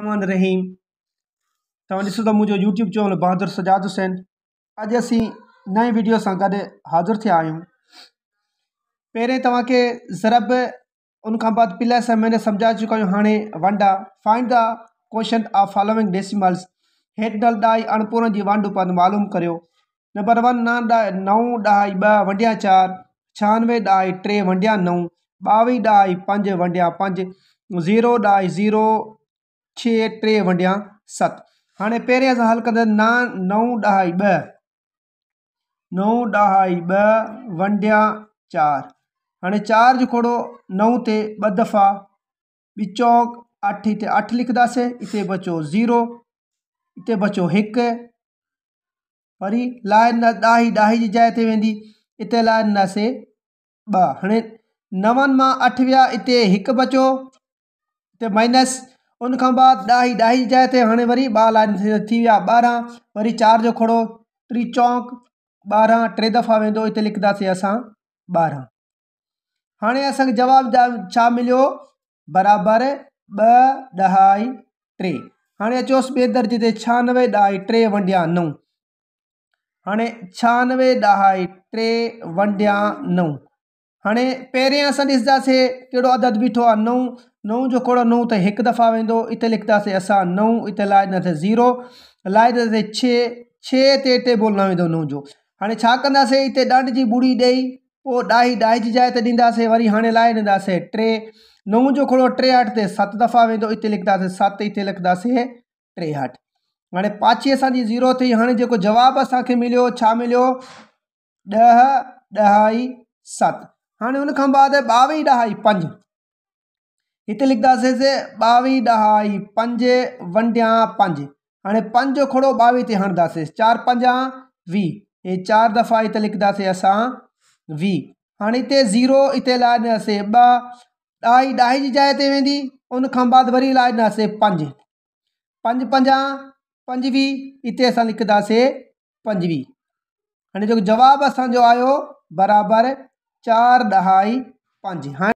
रहीम तुम तो मुझे यूट्यूब चैनल बहादुर सजाद हुसैन अज असीं नए वीडियो से गॾु हाज़िर थे आयो पे तव्हांखे ज़रब उन बाद प्लस ऐं महीने सम्झाए चुका हूँ हाँ वंडा find the question of following decimals हेट डल ॾाई अणपूर्ण की वंड पंधु मालूम करियो नंबर वन न ॾह नव ॾहाई ॿ वंडिया चार छियानवे डाई टे वंडिया नौ बवी डाई पंज वंडिया पंज ज़ीरो डाई ज़ीरो छह टे वंडिया सत हाँ पे अस हल कर ना नौ डहाई ब नौ डहाई ब वंडिया चार हाँ चार जो नौ से ब दफ़ा बिचौक अठ इत अठ लिखदासे इत बचो ज़ीरो इत बचो एक वरी ला न ॾाही ॾाही जी जाइ ते वेंदी इते लाइ न से हाँ हाणे नवनि अठ विया हिते हिकु बचो हिते माइनस उन बाद ॾाही जाए थे हाँ वरी ॿ लाइन थी विया ॿारहं वरी चार जो खड़ो टी चौंक बारह टे दफ़ा वो इतने लिखंदासीं असां ॿारहं हाणे असांखे जवाबु छा मिलियो बराबरि ॿ ॾहाई टे हाँ अचोस बे दर्जे से छियानवे ॾहाई टे वंडिया नौ हाँ छियानवे ॾहाई टे वंडिया नौ हाँ पे असां कड़ो अदद बीठो आहे नव नवं जो कोड़ो नओं त हिकु दफ़ा वेंदो हिते लिखंदासीं असां नवं हिते लाहे ॾींदासीं ज़ीरो लाहे ॾींदासीं छे छह ते टेबोल न वेंदो नओं जो हाणे छा कंदासीं हिते डांड जी ॿुड़ी ॾेई पोइ ॾाई ॾाई जी जाइ ते ॾींदासीं वरी हाणे लाहे ॾींदासीं टे नव जो खोड़ो अठ ते सत दफ़ा वेंदो हिते लिखंदासीं सत हिते लिखंदासीं अठ हाणे पाची असांजी ज़ीरो थी हाणे जेको जवाबु असांखे मिलियो छा मिलियो ॾह सत हाणे हुन खां बाद ॿावीह ॾह पंज हिते लिखंदासींसि बी दहाई पंज वंडिया पंज हाँ पंज खोड़ो ॿावीह से हणंदासीं चार पंजा वी ये चार दफ़ा इत लिखंदासीं अस वी हाँ इतने ज़ीरो इतने लाहे ॾिनासीं ॿ की ॾाई जी उन ते बाद वरी लाहे पंज पंज पंजा पंजवीह हिते अस लिखंदासीं पंजवीह हाँ जो जवाब असो आयो बराबर चार दहाई पंज हाँ